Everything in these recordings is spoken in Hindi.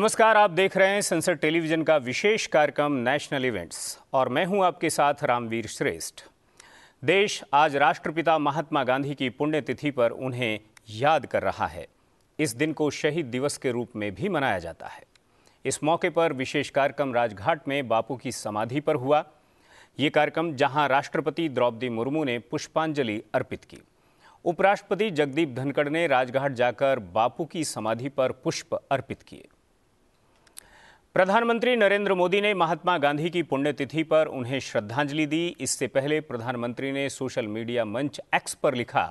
नमस्कार आप देख रहे हैं संसद टेलीविजन का विशेष कार्यक्रम नेशनल इवेंट्स और मैं हूं आपके साथ रामवीर श्रेष्ठ देश आज राष्ट्रपिता महात्मा गांधी की पुण्यतिथि पर उन्हें याद कर रहा है इस दिन को शहीद दिवस के रूप में भी मनाया जाता है इस मौके पर विशेष कार्यक्रम राजघाट में बापू की समाधि पर हुआ ये कार्यक्रम जहां राष्ट्रपति द्रौपदी मुर्मू ने पुष्पांजलि अर्पित की उपराष्ट्रपति जगदीप धनखड़ ने राजघाट जाकर बापू की समाधि पर पुष्प अर्पित किए प्रधानमंत्री नरेंद्र मोदी ने महात्मा गांधी की पुण्यतिथि पर उन्हें श्रद्धांजलि दी इससे पहले प्रधानमंत्री ने सोशल मीडिया मंच एक्स पर लिखा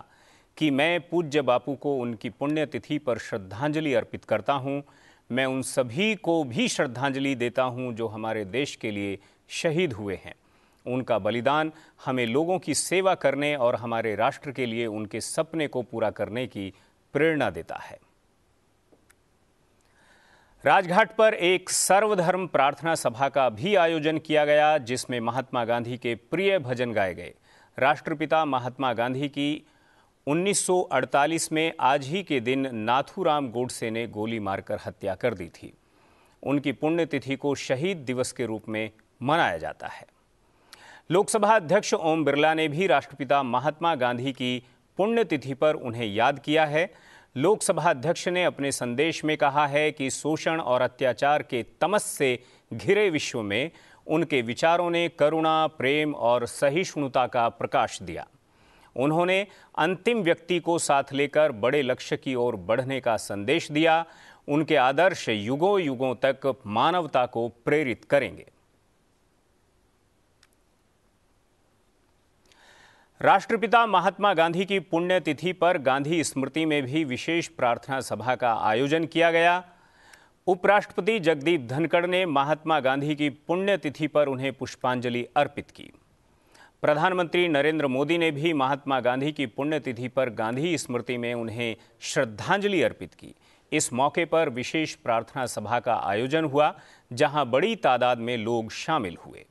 कि मैं पूज्य बापू को उनकी पुण्यतिथि पर श्रद्धांजलि अर्पित करता हूं मैं उन सभी को भी श्रद्धांजलि देता हूं जो हमारे देश के लिए शहीद हुए हैं उनका बलिदान हमें लोगों की सेवा करने और हमारे राष्ट्र के लिए उनके सपने को पूरा करने की प्रेरणा देता है राजघाट पर एक सर्वधर्म प्रार्थना सभा का भी आयोजन किया गया जिसमें महात्मा गांधी के प्रिय भजन गाए गए राष्ट्रपिता महात्मा गांधी की 1948 में आज ही के दिन नाथूराम गोडसे ने गोली मारकर हत्या कर दी थी उनकी पुण्यतिथि को शहीद दिवस के रूप में मनाया जाता है लोकसभा अध्यक्ष ओम बिरला ने भी राष्ट्रपिता महात्मा गांधी की पुण्यतिथि पर उन्हें याद किया है लोकसभा अध्यक्ष ने अपने संदेश में कहा है कि शोषण और अत्याचार के तमस से घिरे विश्व में उनके विचारों ने करुणा प्रेम और सहिष्णुता का प्रकाश दिया उन्होंने अंतिम व्यक्ति को साथ लेकर बड़े लक्ष्य की ओर बढ़ने का संदेश दिया उनके आदर्श युगों युगों तक मानवता को प्रेरित करेंगे राष्ट्रपिता महात्मा गांधी की पुण्यतिथि पर गांधी स्मृति में भी विशेष प्रार्थना सभा का आयोजन किया गया उपराष्ट्रपति जगदीप धनखड़ ने महात्मा गांधी की पुण्यतिथि पर उन्हें पुष्पांजलि अर्पित की प्रधानमंत्री नरेंद्र मोदी ने भी महात्मा गांधी की पुण्यतिथि पर गांधी स्मृति में उन्हें श्रद्धांजलि अर्पित की इस मौके पर विशेष प्रार्थना सभा का आयोजन हुआ जहां बड़ी तादाद में लोग शामिल हुए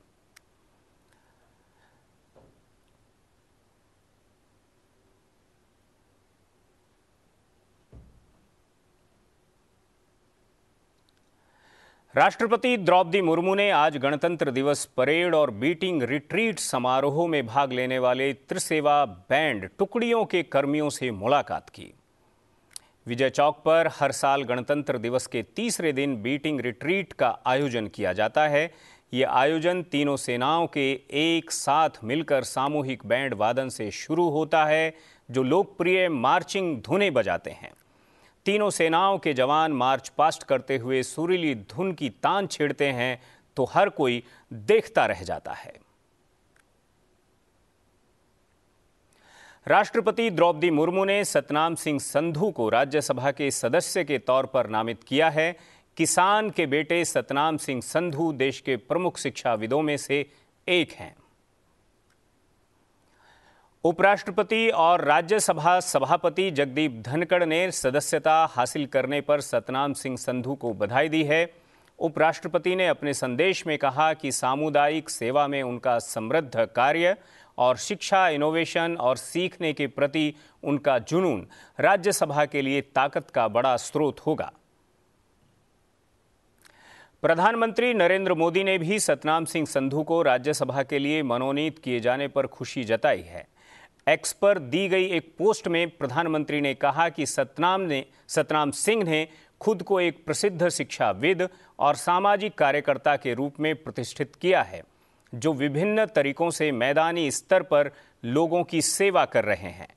राष्ट्रपति द्रौपदी मुर्मू ने आज गणतंत्र दिवस परेड और बीटिंग रिट्रीट समारोह में भाग लेने वाले त्रिसेवा बैंड टुकड़ियों के कर्मियों से मुलाकात की विजय चौक पर हर साल गणतंत्र दिवस के तीसरे दिन बीटिंग रिट्रीट का आयोजन किया जाता है ये आयोजन तीनों सेनाओं के एक साथ मिलकर सामूहिक बैंड वादन से शुरू होता है जो लोकप्रिय मार्चिंग धुने बजाते हैं तीनों सेनाओं के जवान मार्च पास्ट करते हुए सुरीली धुन की तान छेड़ते हैं तो हर कोई देखता रह जाता है राष्ट्रपति द्रौपदी मुर्मू ने सतनाम सिंह संधू को राज्यसभा के सदस्य के तौर पर नामित किया है किसान के बेटे सतनाम सिंह संधू देश के प्रमुख शिक्षाविदों में से एक हैं उपराष्ट्रपति और राज्यसभा सभापति जगदीप धनखड़ ने सदस्यता हासिल करने पर सतनाम सिंह संधू को बधाई दी है उपराष्ट्रपति ने अपने संदेश में कहा कि सामुदायिक सेवा में उनका समृद्ध कार्य और शिक्षा इनोवेशन और सीखने के प्रति उनका जुनून राज्यसभा के लिए ताकत का बड़ा स्रोत होगा प्रधानमंत्री नरेंद्र मोदी ने भी सतनाम सिंह संधू को राज्यसभा के लिए मनोनीत किए जाने पर खुशी जताई है एक्स पर दी गई एक पोस्ट में प्रधानमंत्री ने कहा कि सतनाम ने सतनाम सिंह ने खुद को एक प्रसिद्ध शिक्षाविद और सामाजिक कार्यकर्ता के रूप में प्रतिष्ठित किया है जो विभिन्न तरीकों से मैदानी स्तर पर लोगों की सेवा कर रहे हैं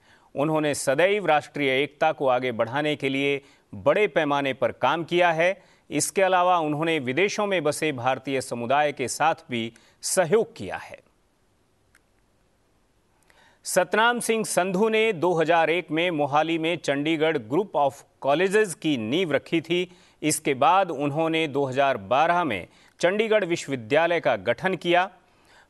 उन्होंने सदैव राष्ट्रीय एकता को आगे बढ़ाने के लिए बड़े पैमाने पर काम किया है इसके अलावा उन्होंने विदेशों में बसे भारतीय समुदाय के साथ भी सहयोग किया है सतनाम सिंह संधू ने 2001 में मोहाली में चंडीगढ़ ग्रुप ऑफ कॉलेजेस की नींव रखी थी इसके बाद उन्होंने 2012 में चंडीगढ़ विश्वविद्यालय का गठन किया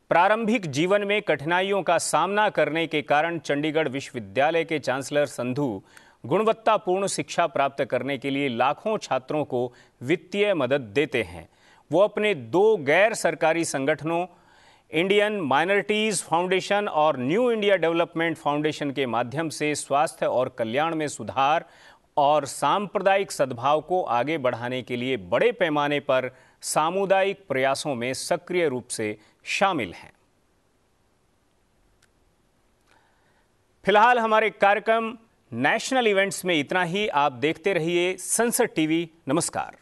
प्रारंभिक जीवन में कठिनाइयों का सामना करने के कारण चंडीगढ़ विश्वविद्यालय के चांसलर संधू गुणवत्तापूर्ण शिक्षा प्राप्त करने के लिए लाखों छात्रों को वित्तीय मदद देते हैं वो अपने दो गैर सरकारी संगठनों इंडियन माइनॉरिटीज़ फाउंडेशन और न्यू इंडिया डेवलपमेंट फाउंडेशन के माध्यम से स्वास्थ्य और कल्याण में सुधार और सांप्रदायिक सद्भाव को आगे बढ़ाने के लिए बड़े पैमाने पर सामुदायिक प्रयासों में सक्रिय रूप से शामिल हैं फिलहाल हमारे कार्यक्रम नेशनल इवेंट्स में इतना ही आप देखते रहिए संसद टीवी नमस्कार